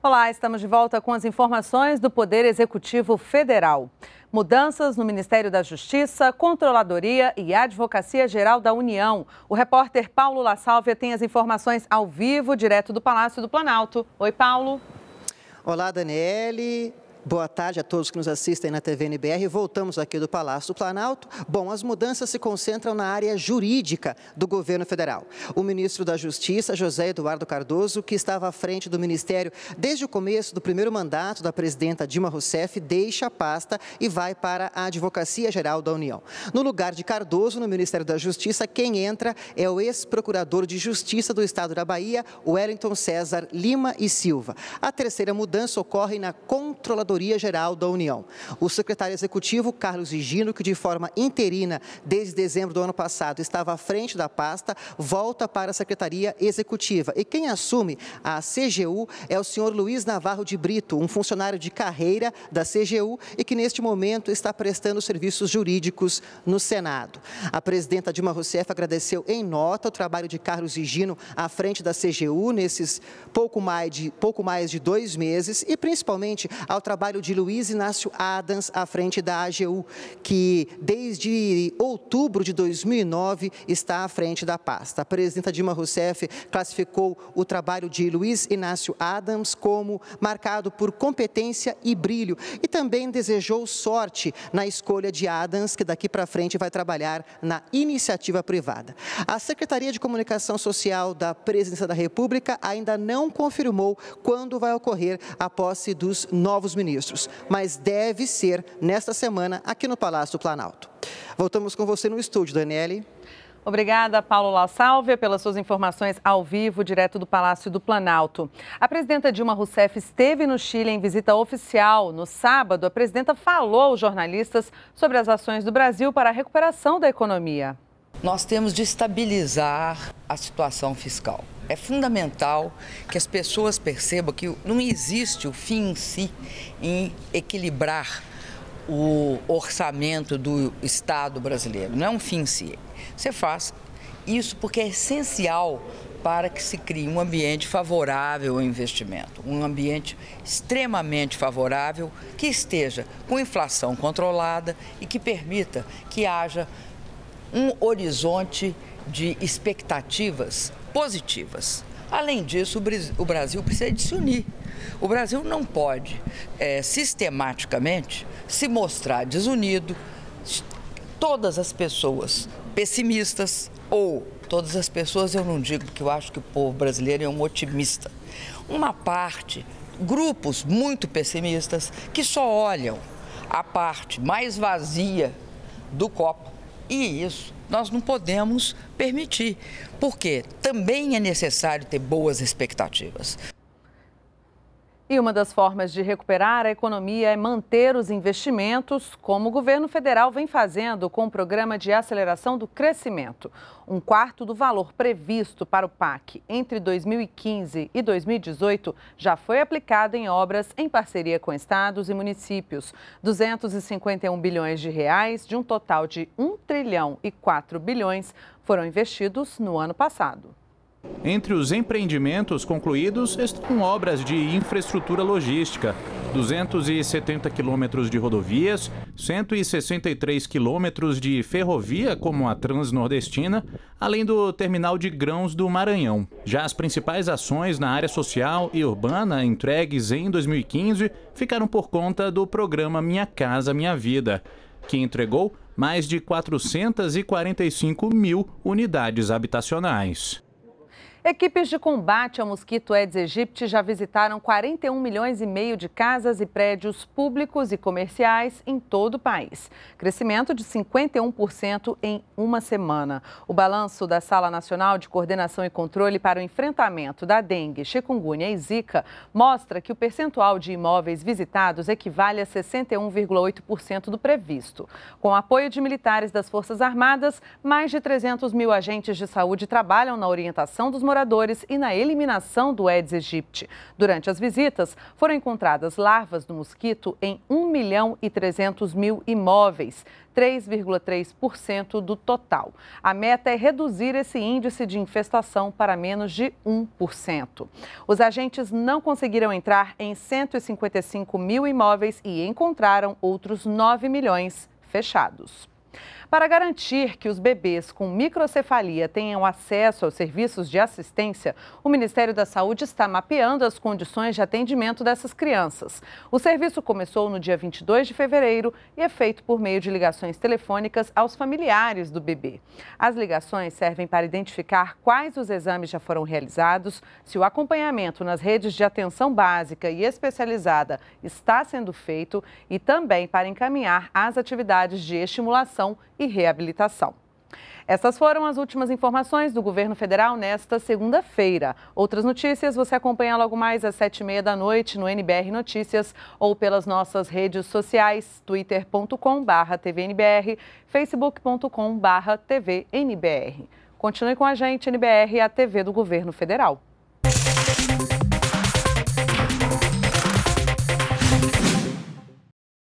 Olá, estamos de volta com as informações do Poder Executivo Federal. Mudanças no Ministério da Justiça, Controladoria e Advocacia Geral da União. O repórter Paulo La Sálvia tem as informações ao vivo, direto do Palácio do Planalto. Oi, Paulo. Olá, Daniele. Boa tarde a todos que nos assistem na TV NBR. Voltamos aqui do Palácio do Planalto. Bom, as mudanças se concentram na área jurídica do governo federal. O ministro da Justiça, José Eduardo Cardoso, que estava à frente do ministério desde o começo do primeiro mandato da presidenta Dilma Rousseff, deixa a pasta e vai para a Advocacia Geral da União. No lugar de Cardoso, no Ministério da Justiça, quem entra é o ex-procurador de Justiça do Estado da Bahia, Wellington César Lima e Silva. A terceira mudança ocorre na controladoria Geral da União. O secretário executivo, Carlos Higino, que de forma interina desde dezembro do ano passado estava à frente da pasta, volta para a Secretaria Executiva. E quem assume a CGU é o senhor Luiz Navarro de Brito, um funcionário de carreira da CGU e que neste momento está prestando serviços jurídicos no Senado. A presidenta Dilma Rousseff agradeceu em nota o trabalho de Carlos Higino à frente da CGU nesses pouco mais de, pouco mais de dois meses e principalmente ao trabalho trabalho de Luiz Inácio Adams à frente da AGU, que desde outubro de 2009 está à frente da pasta. A presidenta Dilma Rousseff classificou o trabalho de Luiz Inácio Adams como marcado por competência e brilho e também desejou sorte na escolha de Adams, que daqui para frente vai trabalhar na iniciativa privada. A Secretaria de Comunicação Social da Presidência da República ainda não confirmou quando vai ocorrer a posse dos novos ministros ministros, mas deve ser nesta semana aqui no Palácio do Planalto. Voltamos com você no estúdio, Daniele. Obrigada, Paulo La pelas suas informações ao vivo, direto do Palácio do Planalto. A presidenta Dilma Rousseff esteve no Chile em visita oficial. No sábado, a presidenta falou aos jornalistas sobre as ações do Brasil para a recuperação da economia. Nós temos de estabilizar a situação fiscal. É fundamental que as pessoas percebam que não existe o fim em si em equilibrar o orçamento do Estado brasileiro. Não é um fim em si. Você faz isso porque é essencial para que se crie um ambiente favorável ao investimento, um ambiente extremamente favorável que esteja com inflação controlada e que permita que haja um horizonte de expectativas positivas. Além disso, o Brasil precisa de se unir. O Brasil não pode é, sistematicamente se mostrar desunido. Todas as pessoas pessimistas, ou todas as pessoas, eu não digo que eu acho que o povo brasileiro é um otimista. Uma parte, grupos muito pessimistas, que só olham a parte mais vazia do copo e isso nós não podemos permitir, porque também é necessário ter boas expectativas. E uma das formas de recuperar a economia é manter os investimentos, como o governo federal vem fazendo com o Programa de Aceleração do Crescimento. Um quarto do valor previsto para o PAC entre 2015 e 2018 já foi aplicado em obras em parceria com estados e municípios. 251 bilhões de reais, de um total de 1 trilhão e 4 bilhões, foram investidos no ano passado. Entre os empreendimentos concluídos estão obras de infraestrutura logística, 270 quilômetros de rodovias, 163 quilômetros de ferrovia, como a Transnordestina, além do terminal de grãos do Maranhão. Já as principais ações na área social e urbana entregues em 2015 ficaram por conta do programa Minha Casa Minha Vida, que entregou mais de 445 mil unidades habitacionais. Equipes de combate ao mosquito Aedes aegypti já visitaram 41 milhões e meio de casas e prédios públicos e comerciais em todo o país. Crescimento de 51% em uma semana. O balanço da Sala Nacional de Coordenação e Controle para o Enfrentamento da Dengue, Chikungunya e Zika mostra que o percentual de imóveis visitados equivale a 61,8% do previsto. Com apoio de militares das Forças Armadas, mais de 300 mil agentes de saúde trabalham na orientação dos moradores moradores e na eliminação do Aedes aegypti. Durante as visitas, foram encontradas larvas do mosquito em 1 milhão e 300 mil imóveis, 3,3% do total. A meta é reduzir esse índice de infestação para menos de 1%. Os agentes não conseguiram entrar em 155 mil imóveis e encontraram outros 9 milhões fechados. Para garantir que os bebês com microcefalia tenham acesso aos serviços de assistência, o Ministério da Saúde está mapeando as condições de atendimento dessas crianças. O serviço começou no dia 22 de fevereiro e é feito por meio de ligações telefônicas aos familiares do bebê. As ligações servem para identificar quais os exames já foram realizados, se o acompanhamento nas redes de atenção básica e especializada está sendo feito e também para encaminhar as atividades de estimulação e reabilitação. Essas foram as últimas informações do governo federal nesta segunda-feira. Outras notícias você acompanha logo mais às sete e meia da noite no NBR Notícias ou pelas nossas redes sociais, twittercom tvnbr, facebookcom tvnbr. Continue com a gente, NBR, a TV do Governo Federal.